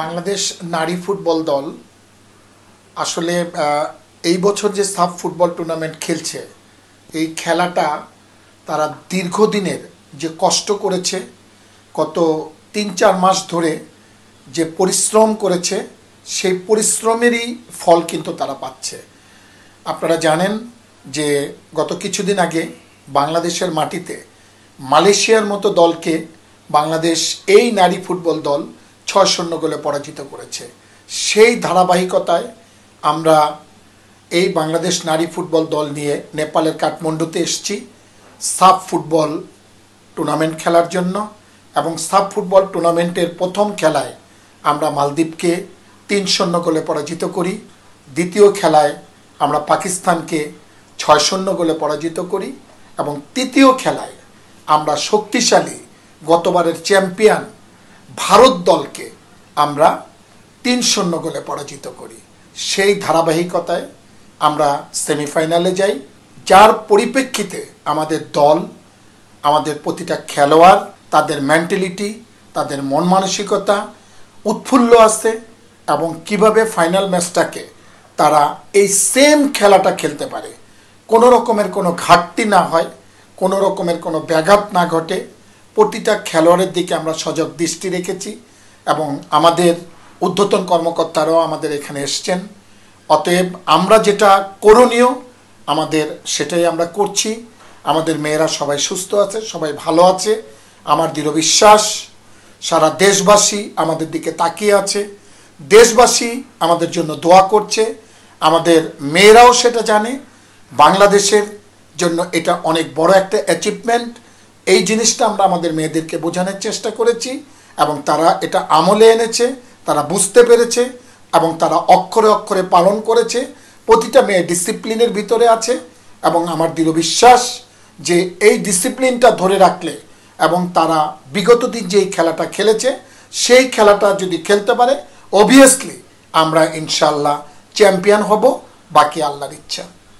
বাংলাদেশ নারী ফুটবল দল আসলে এই বছর যে সাব ফুটবল টুর্নামেন্ট খেলছে এই খেলাটা তারা দীর্ঘদিনের যে কষ্ট করেছে কত তিন চার মাস ধরে যে পরিশ্রম করেছে সেই পরিশ্রমেরই ফল কিন্তু তারা পাচ্ছে আপনারা জানেন যে গত কিছুদিন আগে বাংলাদেশের মাটিতে মালয়েশিয়ার মতো দলকে বাংলাদেশ এই নারী ফুটবল দল ছয় শূন্য গোলে পরাজিত করেছে সেই ধারাবাহিকতায় আমরা এই বাংলাদেশ নারী ফুটবল দল নিয়ে নেপালের কাঠমান্ডুতে এসছি সাব ফুটবল টুর্নামেন্ট খেলার জন্য এবং সাব ফুটবল টুর্নামেন্টের প্রথম খেলায় আমরা মালদ্বীপকে তিন শূন্য গোলে পরাজিত করি দ্বিতীয় খেলায় আমরা পাকিস্তানকে ছয় শূন্য গোলে পরাজিত করি এবং তৃতীয় খেলায় আমরা শক্তিশালী গতবারের চ্যাম্পিয়ন ভারত দলকে আমরা তিন শূন্য গোলে পরাজিত করি সেই ধারাবাহিকতায় আমরা সেমিফাইনালে যাই যার পরিপ্রেক্ষিতে আমাদের দল আমাদের প্রতিটা খেলোয়াড় তাদের মেন্টালিটি তাদের মন মানসিকতা উৎফুল্ল আছে এবং কিভাবে ফাইনাল ম্যাচটাকে তারা এই সেম খেলাটা খেলতে পারে কোনো রকমের কোনো ঘাটতি না হয় কোনো রকমের কোনো ব্যাঘাত না ঘটে প্রতিটা খেলোয়াড়ের দিকে আমরা সজাগ দৃষ্টি রেখেছি এবং আমাদের ঊর্ধ্বতন কর্মকর্তারাও আমাদের এখানে এসছেন অতএব আমরা যেটা করণীয় আমাদের সেটাই আমরা করছি আমাদের মেয়েরা সবাই সুস্থ আছে সবাই ভালো আছে আমার দৃঢ় বিশ্বাস সারা দেশবাসী আমাদের দিকে তাকিয়ে আছে দেশবাসী আমাদের জন্য দোয়া করছে আমাদের মেয়েরাও সেটা জানে বাংলাদেশের জন্য এটা অনেক বড় একটা অ্যাচিভমেন্ট এই জিনিসটা আমরা আমাদের মেয়েদেরকে বোঝানোর চেষ্টা করেছি এবং তারা এটা আমলে এনেছে তারা বুঝতে পেরেছে এবং তারা অক্ষরে অক্ষরে পালন করেছে প্রতিটা মেয়ে ডিসিপ্লিনের ভিতরে আছে এবং আমার দৃঢ় বিশ্বাস যে এই ডিসিপ্লিনটা ধরে রাখলে এবং তারা বিগত দিন যেই খেলাটা খেলেছে সেই খেলাটা যদি খেলতে পারে অবভিয়াসলি আমরা ইনশাল্লাহ চ্যাম্পিয়ন হব বাকি আল্লাহর ইচ্ছা